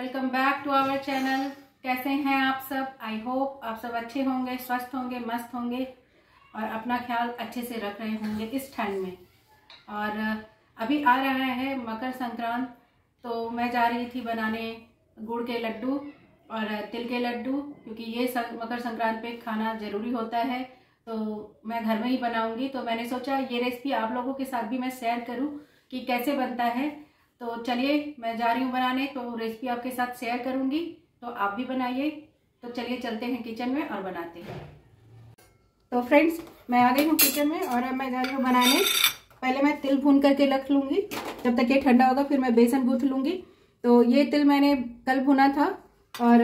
welcome back to our channel कैसे हैं आप सब आई होप आप सब अच्छे होंगे स्वस्थ होंगे मस्त होंगे और अपना ख्याल अच्छे से रख रहे होंगे इस ठंड में और अभी आ रहा है मकर संक्रांत तो मैं जा रही थी बनाने गुड़ के लड्डू और तिल के लड्डू क्योंकि ये सं, मकर संक्रांत पे खाना ज़रूरी होता है तो मैं घर में ही बनाऊंगी तो मैंने सोचा ये रेसिपी आप लोगों के साथ भी मैं शेयर करूँ कि कैसे बनता है तो चलिए मैं जा रही हूँ बनाने तो रेसिपी आपके साथ शेयर करूँगी तो आप भी बनाइए तो चलिए चलते हैं किचन में और बनाते हैं तो फ्रेंड्स मैं आ गई हूँ किचन में और अब मैं जा रही हूँ बनाने पहले मैं तिल भून करके रख लूँगी जब तक ये ठंडा होगा फिर मैं बेसन गूँथ लूँगी तो ये तिल मैंने कल भुना था और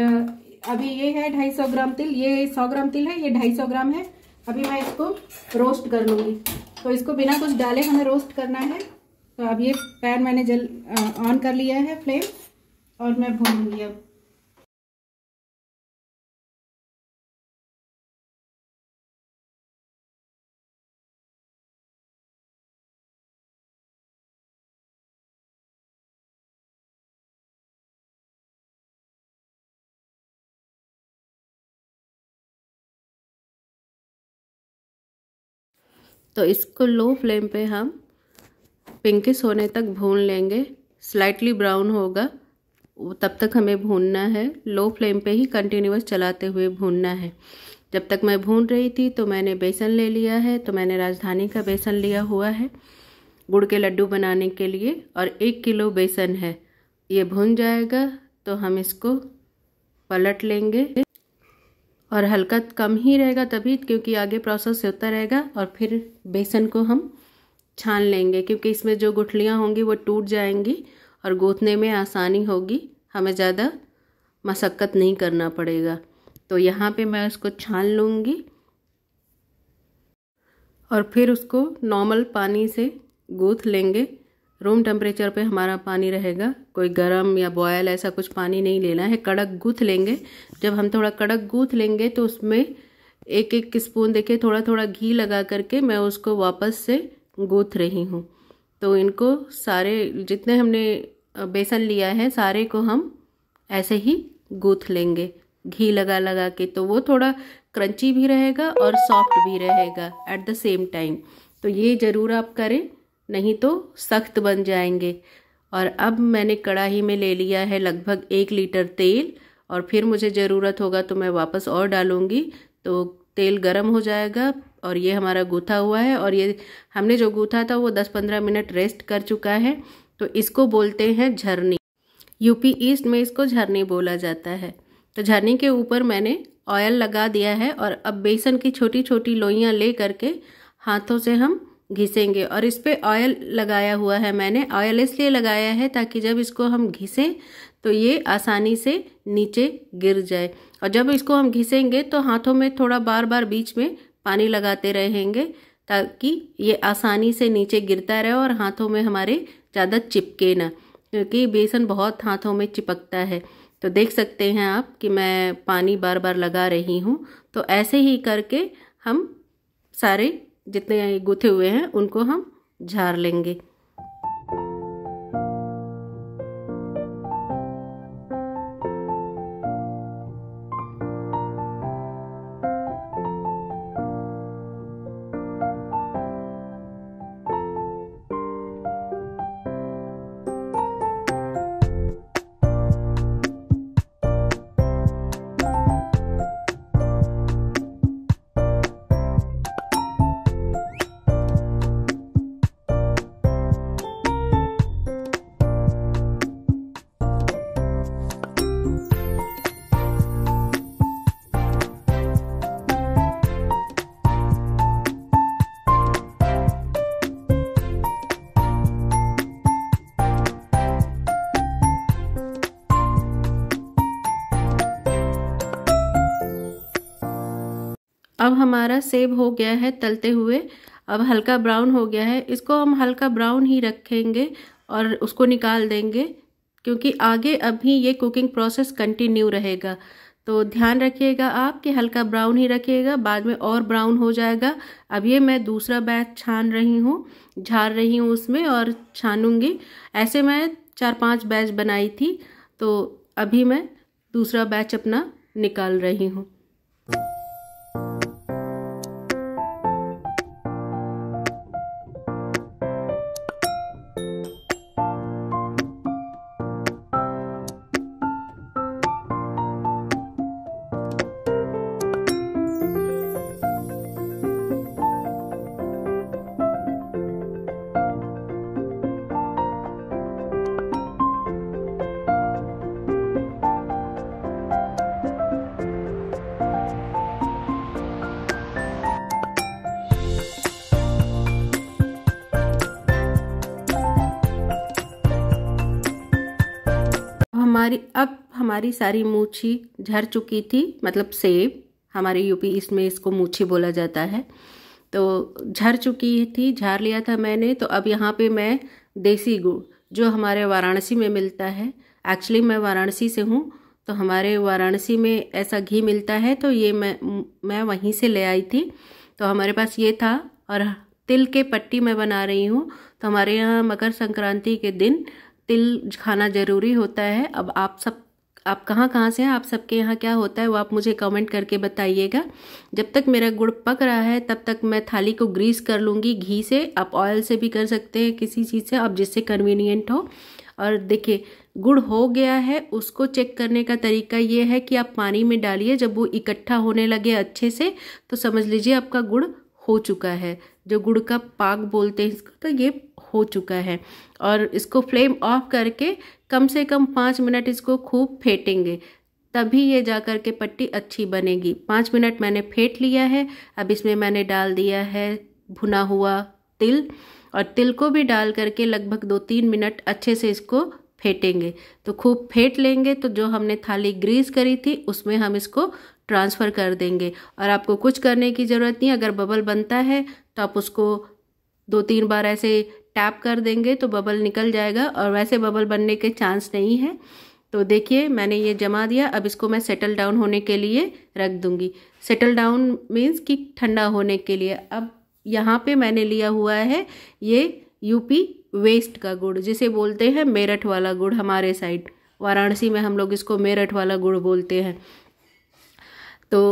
अभी ये है 250 ग्राम तिल ये 100 ग्राम तिल है ये 250 ग्राम है अभी मैं इसको रोस्ट कर लूँगी तो इसको बिना कुछ डाले हमें रोस्ट करना है तो अब ये पैन मैंने जल ऑन कर लिया है फ्लेम और मैं भूनूंगी अब तो इसको लो फ्लेम पे हम पिंकिस होने तक भून लेंगे स्लाइटली ब्राउन होगा तब तक हमें भूनना है लो फ्लेम पे ही कंटिन्यूस चलाते हुए भूनना है जब तक मैं भून रही थी तो मैंने बेसन ले लिया है तो मैंने राजधानी का बेसन लिया हुआ है गुड़ के लड्डू बनाने के लिए और एक किलो बेसन है ये भून जाएगा तो हम इसको पलट लेंगे और हल्का कम ही रहेगा तभी क्योंकि आगे प्रोसेस होता रहेगा और फिर बेसन को हम छान लेंगे क्योंकि इसमें जो गुठलियाँ होंगी वो टूट जाएंगी और गूँथने में आसानी होगी हमें ज़्यादा मशक्क़त नहीं करना पड़ेगा तो यहाँ पे मैं उसको छान लूँगी और फिर उसको नॉर्मल पानी से गूँथ लेंगे रूम टेम्परेचर पे हमारा पानी रहेगा कोई गरम या बॉयल ऐसा कुछ पानी नहीं लेना है कड़क गूँथ लेंगे जब हम थोड़ा कड़क गूँथ लेंगे तो उसमें एक एक स्पून देखिए थोड़ा थोड़ा घी लगा करके मैं उसको वापस से गूँथ रही हूँ तो इनको सारे जितने हमने बेसन लिया है सारे को हम ऐसे ही गूँथ लेंगे घी लगा लगा के तो वो थोड़ा क्रंची भी रहेगा और सॉफ्ट भी रहेगा एट द सेम टाइम तो ये ज़रूर आप करें नहीं तो सख्त बन जाएंगे और अब मैंने कढ़ाई में ले लिया है लगभग एक लीटर तेल और फिर मुझे ज़रूरत होगा तो मैं वापस और डालूँगी तो तेल गर्म हो जाएगा और ये हमारा गूथा हुआ है और ये हमने जो गूथा था वो 10-15 मिनट रेस्ट कर चुका है तो इसको बोलते हैं झरनी यूपी ईस्ट में इसको झरनी बोला जाता है तो झरनी के ऊपर मैंने ऑयल लगा दिया है और अब बेसन की छोटी छोटी लोइयाँ ले करके हाथों से हम घिसेंगे और इस पर ऑयल लगाया हुआ है मैंने ऑयल इसलिए लगाया है ताकि जब इसको हम घिसें तो ये आसानी से नीचे गिर जाए और जब इसको हम घिसेंगे तो हाथों में थोड़ा बार बार बीच में पानी लगाते रहेंगे ताकि ये आसानी से नीचे गिरता रहे और हाथों में हमारे ज़्यादा चिपके ना क्योंकि बेसन बहुत हाथों में चिपकता है तो देख सकते हैं आप कि मैं पानी बार बार लगा रही हूँ तो ऐसे ही करके हम सारे जितने गुथे हुए हैं उनको हम झार लेंगे अब हमारा सेब हो गया है तलते हुए अब हल्का ब्राउन हो गया है इसको हम हल्का ब्राउन ही रखेंगे और उसको निकाल देंगे क्योंकि आगे अभी ये कुकिंग प्रोसेस कंटिन्यू रहेगा तो ध्यान रखिएगा आप कि हल्का ब्राउन ही रखिएगा बाद में और ब्राउन हो जाएगा अब ये मैं दूसरा बैच छान रही हूँ झाड़ रही हूँ उसमें और छानूंगी ऐसे मैं चार पांच बैच बनाई थी तो अभी मैं दूसरा बैच अपना निकाल रही हूँ हमारी अब हमारी सारी मूछी झर चुकी थी मतलब सेब हमारे यूपी इसमें इसको मूछी बोला जाता है तो झर चुकी थी झार लिया था मैंने तो अब यहाँ पे मैं देसी गुड़ जो हमारे वाराणसी में मिलता है एक्चुअली मैं वाराणसी से हूँ तो हमारे वाराणसी में ऐसा घी मिलता है तो ये मैं मैं वहीं से ले आई थी तो हमारे पास ये था और तिल के पट्टी मैं बना रही हूँ तो हमारे यहाँ मकर संक्रांति के दिन तिल खाना ज़रूरी होता है अब आप सब आप कहाँ कहाँ से हैं आप सबके यहाँ क्या होता है वो आप मुझे कमेंट करके बताइएगा जब तक मेरा गुड़ पक रहा है तब तक मैं थाली को ग्रीस कर लूँगी घी से आप ऑयल से भी कर सकते हैं किसी चीज़ से आप जिससे कन्वीनियंट हो और देखिए गुड़ हो गया है उसको चेक करने का तरीका ये है कि आप पानी में डालिए जब वो इकट्ठा होने लगे अच्छे से तो समझ लीजिए आपका गुड़ हो चुका है जो गुड़ का पाक बोलते हैं इसको तो ये हो चुका है और इसको फ्लेम ऑफ करके कम से कम पाँच मिनट इसको खूब फेंटेंगे तभी ये जा कर के पट्टी अच्छी बनेगी पाँच मिनट मैंने फेंट लिया है अब इसमें मैंने डाल दिया है भुना हुआ तिल और तिल को भी डाल करके लगभग दो तीन मिनट अच्छे से इसको फेंटेंगे तो खूब फेंट लेंगे तो जो हमने थाली ग्रीस करी थी उसमें हम इसको ट्रांसफ़र कर देंगे और आपको कुछ करने की ज़रूरत नहीं अगर बबल बनता है तो आप उसको दो तीन बार ऐसे टैप कर देंगे तो बबल निकल जाएगा और वैसे बबल बनने के चांस नहीं है तो देखिए मैंने ये जमा दिया अब इसको मैं सेटल डाउन होने के लिए रख दूँगी सेटल डाउन मीन्स कि ठंडा होने के लिए अब यहाँ पे मैंने लिया हुआ है ये यूपी वेस्ट का गुड़ जिसे बोलते हैं मेरठ वाला गुड़ हमारे साइड वाराणसी में हम लोग इसको मेरठ वाला गुड़ बोलते हैं तो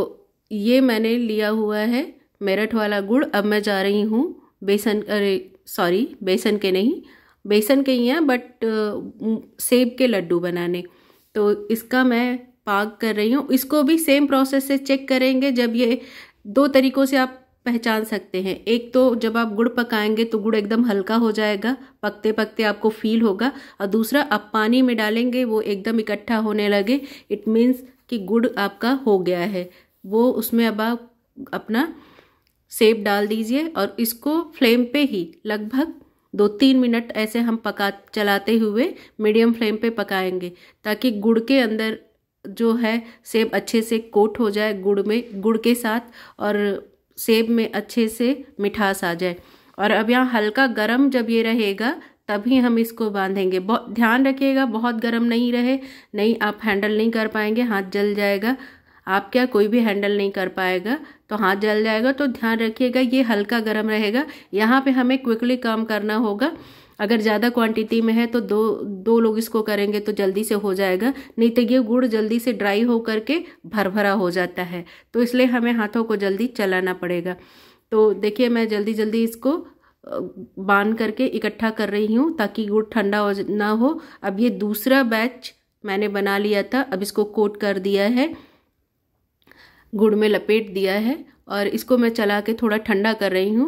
ये मैंने लिया हुआ है मेरठ वाला गुड़ अब मैं जा रही हूँ बेसन अरे सॉरी बेसन के नहीं बेसन के ही हैं बट सेब के लड्डू बनाने तो इसका मैं पाक कर रही हूँ इसको भी सेम प्रोसेस से चेक करेंगे जब ये दो तरीक़ों से आप पहचान सकते हैं एक तो जब आप गुड़ पकाएंगे तो गुड़ एकदम हल्का हो जाएगा पकते पकते आपको फील होगा और दूसरा आप पानी में डालेंगे वो एकदम इकट्ठा होने लगे इट मीन्स कि गुड़ आपका हो गया है वो उसमें अब आप अपना सेब डाल दीजिए और इसको फ्लेम पे ही लगभग दो तीन मिनट ऐसे हम पका चलाते हुए मीडियम फ्लेम पे पकाएंगे ताकि गुड़ के अंदर जो है सेब अच्छे से कोट हो जाए गुड़ में गुड़ के साथ और सेब में अच्छे से मिठास आ जाए और अब यहाँ हल्का गरम जब ये रहेगा तभी हम इसको बांधेंगे बहुत ध्यान रखिएगा बहुत गर्म नहीं रहे नहीं आप हैंडल नहीं कर पाएंगे हाथ जल जाएगा आप क्या कोई भी हैंडल नहीं कर पाएगा तो हाथ जल जाएगा तो ध्यान रखिएगा ये हल्का गर्म रहेगा यहाँ पे हमें क्विकली काम करना होगा अगर ज़्यादा क्वांटिटी में है तो दो दो लोग इसको करेंगे तो जल्दी से हो जाएगा नहीं तो ये गुड़ जल्दी से ड्राई हो करके भर भरा हो जाता है तो इसलिए हमें हाथों को जल्दी चलाना पड़ेगा तो देखिए मैं जल्दी जल्दी इसको बांध करके इकट्ठा कर रही हूँ ताकि गुड़ ठंडा हो ना हो अब ये दूसरा बैच मैंने बना लिया था अब इसको कोट कर दिया है गुड़ में लपेट दिया है और इसको मैं चला के थोड़ा ठंडा कर रही हूँ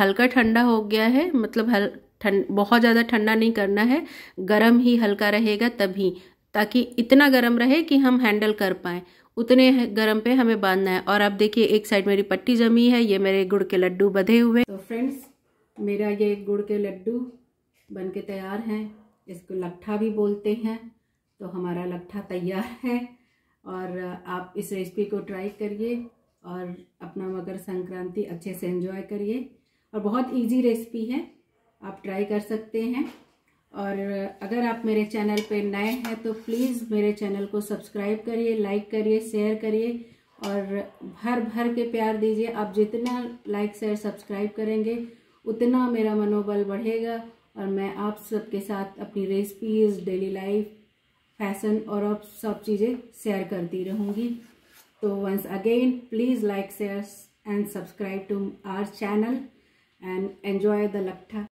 हल्का ठंडा हो गया है मतलब हल ठंड बहुत ज़्यादा ठंडा नहीं करना है गर्म ही हल्का रहेगा तभी ताकि इतना गर्म रहे कि हम हैंडल कर पाएँ उतने गरम पे हमें बांधना है और आप देखिए एक साइड मेरी पट्टी जमी है ये मेरे गुड़ के लड्डू बधे हुए तो फ्रेंड्स मेरा ये गुड़ के लड्डू बन के तैयार हैं इसको लट्ठा भी बोलते हैं तो हमारा लट्ठा तैयार है और आप इस रेसिपी को ट्राई करिए और अपना मकर संक्रांति अच्छे से एंजॉय करिए और बहुत इजी रेसिपी है आप ट्राई कर सकते हैं और अगर आप मेरे चैनल पे नए हैं तो प्लीज़ मेरे चैनल को सब्सक्राइब करिए लाइक करिए शेयर करिए और भर भर के प्यार दीजिए आप जितना लाइक शेयर सब्सक्राइब करेंगे उतना मेरा मनोबल बढ़ेगा और मैं आप सबके साथ अपनी रेसिपीज़ डेली लाइफ फैशन और अब सब चीज़ें शेयर करती रहूँगी तो once again please like share and subscribe to our channel and enjoy the लट्ठा